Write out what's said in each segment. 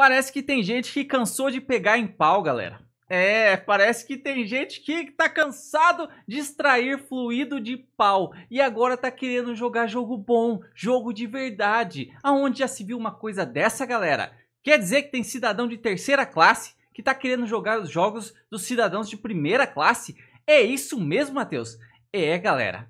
Parece que tem gente que cansou de pegar em pau, galera. É, parece que tem gente que tá cansado de extrair fluido de pau e agora tá querendo jogar jogo bom, jogo de verdade. Aonde já se viu uma coisa dessa, galera? Quer dizer que tem cidadão de terceira classe que tá querendo jogar os jogos dos cidadãos de primeira classe? É isso mesmo, Matheus? É, galera.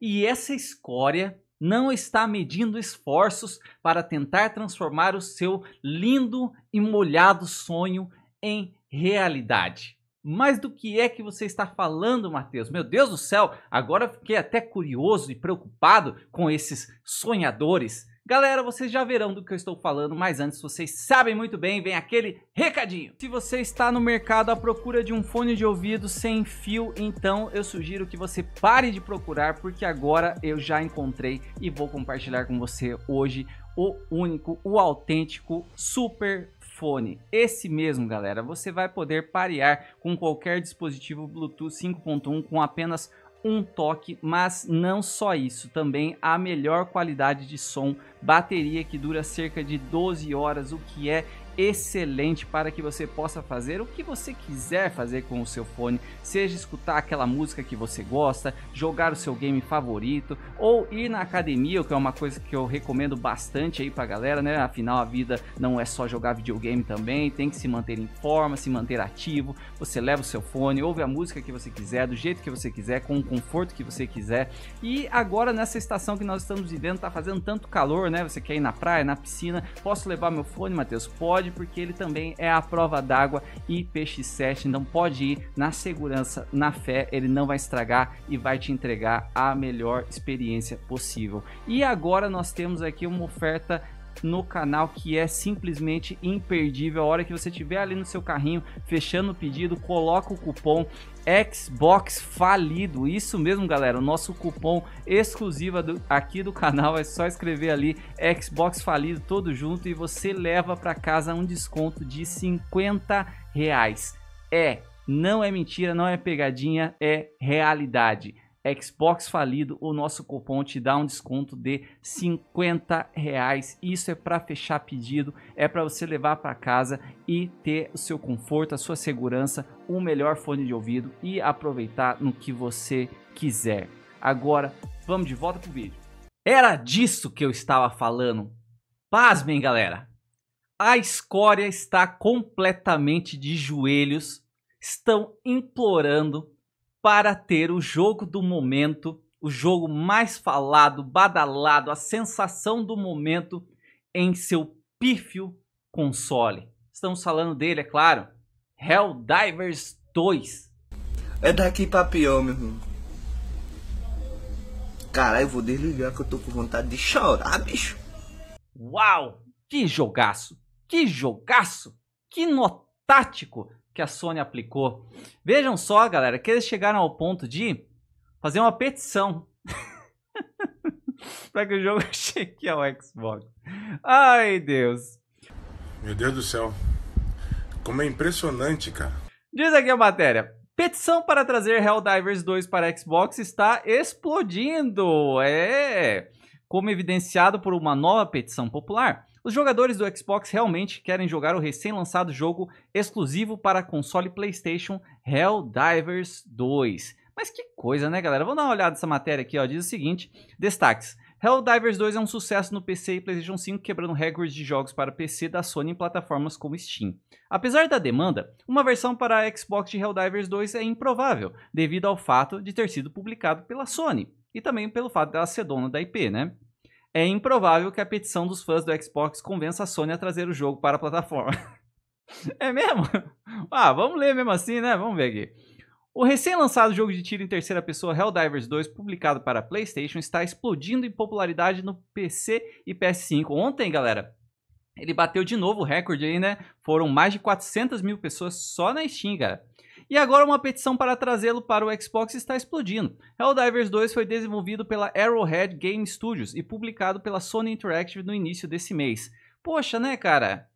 E essa escória não está medindo esforços para tentar transformar o seu lindo e molhado sonho em realidade. Mas do que é que você está falando, Mateus? Meu Deus do céu, agora fiquei até curioso e preocupado com esses sonhadores Galera, vocês já verão do que eu estou falando, mas antes vocês sabem muito bem, vem aquele recadinho. Se você está no mercado à procura de um fone de ouvido sem fio, então eu sugiro que você pare de procurar, porque agora eu já encontrei e vou compartilhar com você hoje o único, o autêntico, super fone. Esse mesmo, galera, você vai poder parear com qualquer dispositivo Bluetooth 5.1 com apenas um toque, mas não só isso, também a melhor qualidade de som, bateria que dura cerca de 12 horas, o que é excelente para que você possa fazer o que você quiser fazer com o seu fone, seja escutar aquela música que você gosta, jogar o seu game favorito ou ir na academia, o que é uma coisa que eu recomendo bastante aí para galera, né? Afinal, a vida não é só jogar videogame também, tem que se manter em forma, se manter ativo. Você leva o seu fone, ouve a música que você quiser, do jeito que você quiser, com o conforto que você quiser. E agora nessa estação que nós estamos vivendo, tá fazendo tanto calor, né? Você quer ir na praia, na piscina, posso levar meu fone, Matheus? Pode porque ele também é a prova d'água e peixe 7. Então pode ir na segurança, na fé, ele não vai estragar e vai te entregar a melhor experiência possível. E agora nós temos aqui uma oferta no canal que é simplesmente imperdível. A hora que você tiver ali no seu carrinho, fechando o pedido, coloca o cupom Xbox falido. Isso mesmo, galera. O nosso cupom exclusivo do, aqui do canal é só escrever ali Xbox falido todo junto e você leva para casa um desconto de 50 reais. É, não é mentira, não é pegadinha, é realidade. Xbox falido, o nosso cupom te dá um desconto de 50 reais. Isso é para fechar pedido, é para você levar para casa e ter o seu conforto, a sua segurança, o melhor fone de ouvido e aproveitar no que você quiser. Agora, vamos de volta pro vídeo. Era disso que eu estava falando. Pasmem, galera. A escória está completamente de joelhos, estão implorando para ter o jogo do momento, o jogo mais falado, badalado, a sensação do momento em seu pífio console. Estamos falando dele, é claro, Helldivers 2. É daqui para pior, meu irmão. Caralho, vou desligar que eu tô com vontade de chorar, bicho. Uau! Que jogaço! Que jogaço! Que notático! que a Sony aplicou. Vejam só, galera, que eles chegaram ao ponto de fazer uma petição para que o jogo chegue ao Xbox. Ai, Deus. Meu Deus do céu. Como é impressionante, cara. Diz aqui a matéria. Petição para trazer Helldivers 2 para Xbox está explodindo. É, como evidenciado por uma nova petição popular. Os jogadores do Xbox realmente querem jogar o recém-lançado jogo exclusivo para console PlayStation Hell Divers 2. Mas que coisa, né, galera? Vamos dar uma olhada nessa matéria aqui, ó. Diz o seguinte: destaques. Divers 2 é um sucesso no PC e PlayStation 5, quebrando recordes de jogos para PC da Sony em plataformas como Steam. Apesar da demanda, uma versão para a Xbox de Hell Divers 2 é improvável, devido ao fato de ter sido publicado pela Sony e também pelo fato dela ser dona da IP, né? é improvável que a petição dos fãs do Xbox convença a Sony a trazer o jogo para a plataforma. é mesmo? Ah, vamos ler mesmo assim, né? Vamos ver aqui. O recém-lançado jogo de tiro em terceira pessoa Helldivers 2, publicado para PlayStation, está explodindo em popularidade no PC e PS5. Ontem, galera, ele bateu de novo o recorde aí, né? Foram mais de 400 mil pessoas só na Steam, cara. E agora uma petição para trazê-lo para o Xbox está explodindo. Helldivers 2 foi desenvolvido pela Arrowhead Game Studios e publicado pela Sony Interactive no início desse mês. Poxa, né, cara?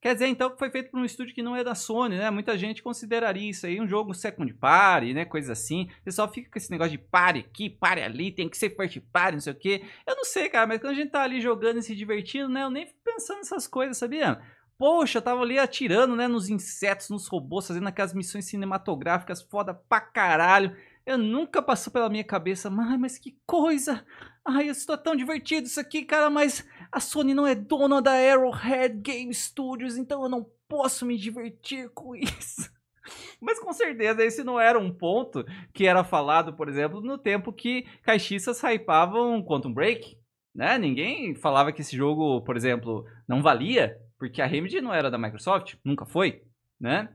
Quer dizer, então, que foi feito por um estúdio que não é da Sony, né? Muita gente consideraria isso aí um jogo second party, né? Coisa assim. Você só fica com esse negócio de pare aqui, pare ali, tem que ser first party, não sei o quê. Eu não sei, cara, mas quando a gente tá ali jogando e se divertindo, né? Eu nem fico pensando nessas coisas, sabia? Poxa, eu tava ali atirando, né, nos insetos, nos robôs, fazendo aquelas missões cinematográficas foda pra caralho. Eu nunca passou pela minha cabeça, mas, mas que coisa! Ai, eu estou tão divertido isso aqui, cara, mas a Sony não é dona da Arrowhead Game Studios, então eu não posso me divertir com isso. Mas com certeza esse não era um ponto que era falado, por exemplo, no tempo que caixistas hypavam Quantum Break, né? Ninguém falava que esse jogo, por exemplo, não valia, porque a Remedy não era da Microsoft, nunca foi, né?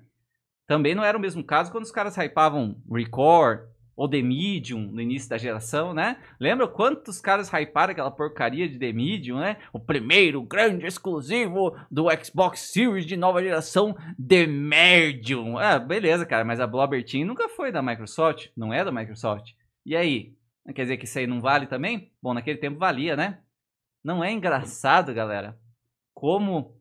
Também não era o mesmo caso quando os caras hypavam Record ou The Medium no início da geração, né? Lembra quantos caras hyparam aquela porcaria de The Medium, né? O primeiro grande exclusivo do Xbox Series de nova geração, The Medium. Ah, beleza, cara, mas a Blobber Team nunca foi da Microsoft, não é da Microsoft. E aí? Quer dizer que isso aí não vale também? Bom, naquele tempo valia, né? Não é engraçado, galera, como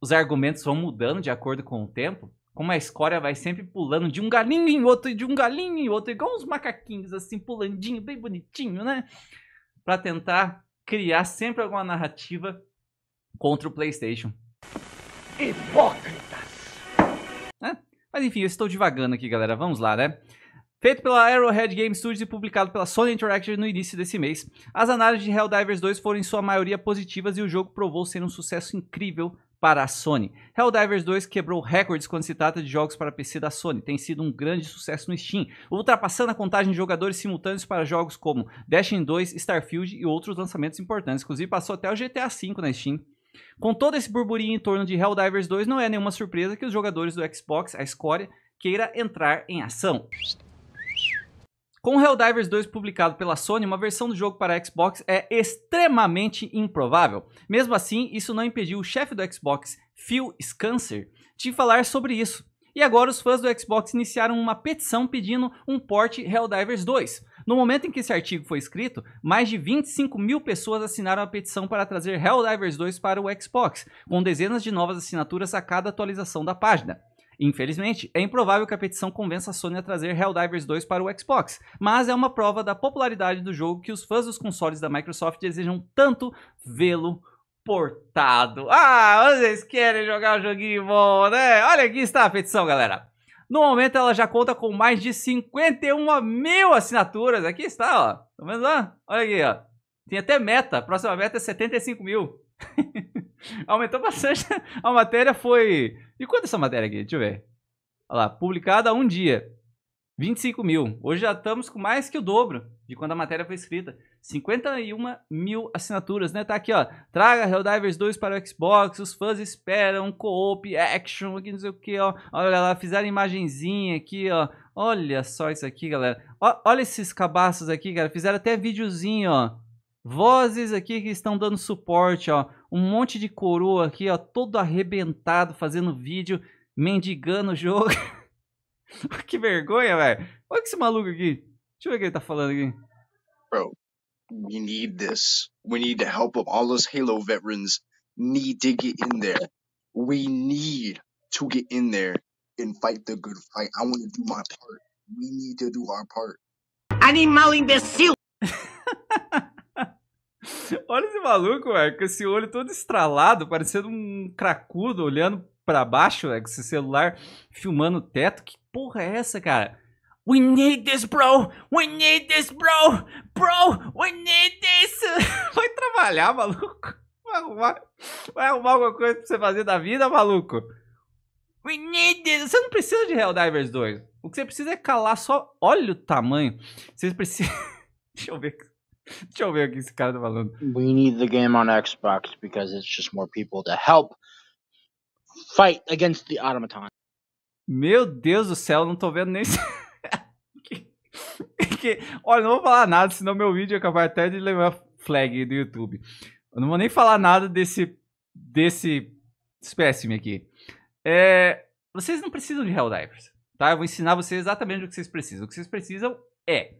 os argumentos vão mudando de acordo com o tempo, como a escória vai sempre pulando de um galinho em outro, e de um galinho em outro, igual uns macaquinhos, assim, pulandinho, bem bonitinho, né? Para tentar criar sempre alguma narrativa contra o PlayStation. Hipócritas! É? Mas enfim, eu estou divagando aqui, galera. Vamos lá, né? Feito pela Arrowhead Game Studios e publicado pela Sony Interactive no início desse mês, as análises de Helldivers 2 foram em sua maioria positivas e o jogo provou ser um sucesso incrível para a Sony. Helldivers 2 quebrou recordes quando se trata de jogos para PC da Sony. Tem sido um grande sucesso no Steam, ultrapassando a contagem de jogadores simultâneos para jogos como Destiny 2, Starfield e outros lançamentos importantes. Inclusive passou até o GTA V na Steam. Com todo esse burburinho em torno de Helldivers 2, não é nenhuma surpresa que os jogadores do Xbox, a escória, queira entrar em ação. Com Helldivers 2 publicado pela Sony, uma versão do jogo para Xbox é extremamente improvável. Mesmo assim, isso não impediu o chefe do Xbox, Phil Spencer, de falar sobre isso. E agora os fãs do Xbox iniciaram uma petição pedindo um port Helldivers 2. No momento em que esse artigo foi escrito, mais de 25 mil pessoas assinaram a petição para trazer Helldivers 2 para o Xbox, com dezenas de novas assinaturas a cada atualização da página. Infelizmente, é improvável que a petição convença a Sony a trazer Helldivers 2 para o Xbox, mas é uma prova da popularidade do jogo que os fãs dos consoles da Microsoft desejam tanto vê-lo portado. Ah, vocês querem jogar um joguinho bom, né? Olha aqui está a petição, galera. No momento ela já conta com mais de 51 mil assinaturas. Aqui está, ó. Tá vendo lá? Olha aqui, ó. Tem até meta. A próxima meta é 75 mil. Aumentou bastante. A matéria foi. E quanto essa matéria aqui? Deixa eu ver. Olha lá, publicada há um dia. 25 mil. Hoje já estamos com mais que o dobro de quando a matéria foi escrita. 51 mil assinaturas, né? Tá aqui, ó. Traga Helldivers 2 para o Xbox, os fãs esperam, co-op, action, aqui não sei o que, ó. Olha lá, fizeram imagenzinha aqui, ó. Olha só isso aqui, galera. olha esses cabaços aqui, cara. Fizeram até videozinho, ó. Vozes aqui que estão dando suporte, ó um monte de coroa aqui, ó, todo arrebentado, fazendo vídeo, mendigando o jogo. que vergonha, velho. Olha esse maluco aqui. Deixa eu ver o que ele tá falando aqui. Bro, we need this. We need the help of all those Halo veterans. Need to get in there. We need to get in there and fight the good fight. I want to do my part. We need to do our part. Animal imbecil! Olha esse maluco, velho, com esse olho todo estralado, parecendo um cracudo, olhando para baixo, velho, com esse celular filmando o teto. Que porra é essa, cara? We need this, bro! We need this, bro! Bro, we need this! Vai trabalhar, maluco. Vai arrumar, vai arrumar alguma coisa pra você fazer da vida, maluco. We need this! Você não precisa de Helldivers 2. O que você precisa é calar só. Olha o tamanho. Vocês precisam. Deixa eu ver. Deixa eu ver o que esse cara tá falando. We need the game on Xbox because it's just more people to help fight against the automaton. Meu Deus do céu, não tô vendo nem. Que... Olha, não vou falar nada, senão meu vídeo é capaz até de levar flag do YouTube. Eu não vou nem falar nada desse. desse espécime aqui. É... Vocês não precisam de Helldivers, tá? Eu vou ensinar vocês exatamente o que vocês precisam. O que vocês precisam é.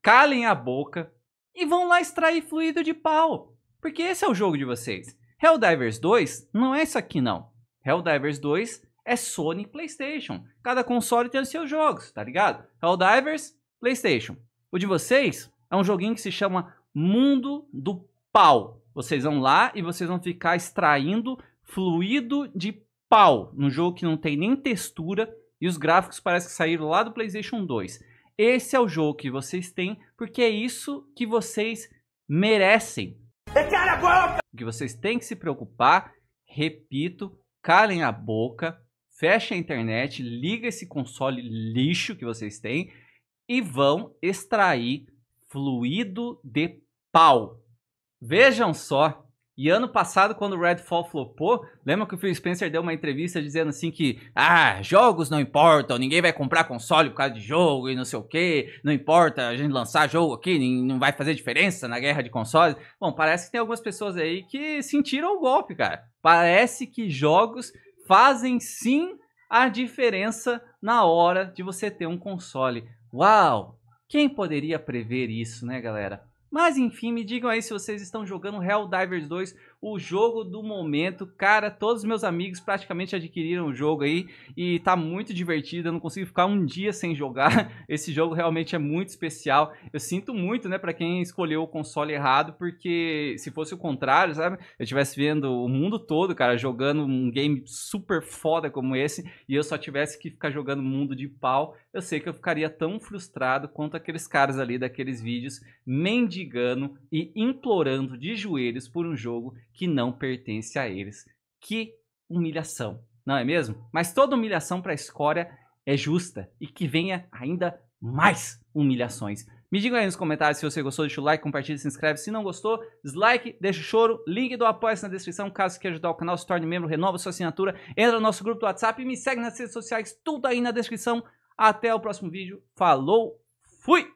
Calem a boca e vão lá extrair fluido de pau. Porque esse é o jogo de vocês. Helldivers 2 não é isso aqui não. Helldivers 2 é Sony PlayStation. Cada console tem os seus jogos, tá ligado? Helldivers, PlayStation. O de vocês é um joguinho que se chama Mundo do Pau. Vocês vão lá e vocês vão ficar extraindo fluido de pau num jogo que não tem nem textura e os gráficos parecem que saíram lá do PlayStation 2. Esse é o jogo que vocês têm, porque é isso que vocês merecem. O que vocês têm que se preocupar, repito, calem a boca, fechem a internet, liga esse console lixo que vocês têm e vão extrair fluido de pau. Vejam só e ano passado, quando o Redfall flopou, lembra que o Phil Spencer deu uma entrevista dizendo assim que ah, jogos não importam, ninguém vai comprar console por causa de jogo e não sei o que, não importa a gente lançar jogo aqui, não vai fazer diferença na guerra de consoles. Bom, parece que tem algumas pessoas aí que sentiram o golpe, cara. Parece que jogos fazem sim a diferença na hora de você ter um console. Uau! Quem poderia prever isso, né, galera? Mas enfim, me digam aí se vocês estão jogando Divers 2, o jogo do momento. Cara, todos os meus amigos praticamente adquiriram o jogo aí e tá muito divertido. Eu não consigo ficar um dia sem jogar. Esse jogo realmente é muito especial. Eu sinto muito, né, para quem escolheu o console errado, porque se fosse o contrário, sabe? Eu tivesse vendo o mundo todo, cara, jogando um game super foda como esse e eu só tivesse que ficar jogando mundo de pau, eu sei que eu ficaria tão frustrado quanto aqueles caras ali daqueles vídeos mendigando mendigando e implorando de joelhos por um jogo que não pertence a eles. Que humilhação, não é mesmo? Mas toda humilhação para a escória é justa e que venha ainda mais humilhações. Me diga aí nos comentários se você gostou, deixa o like, compartilha, se inscreve. Se não gostou, dislike, deixa o choro. Link do apoio na descrição. Caso queira ajudar o canal, se torne membro, renova sua assinatura, entra no nosso grupo do WhatsApp e me segue nas redes sociais, tudo aí na descrição. Até o próximo vídeo. Falou, fui!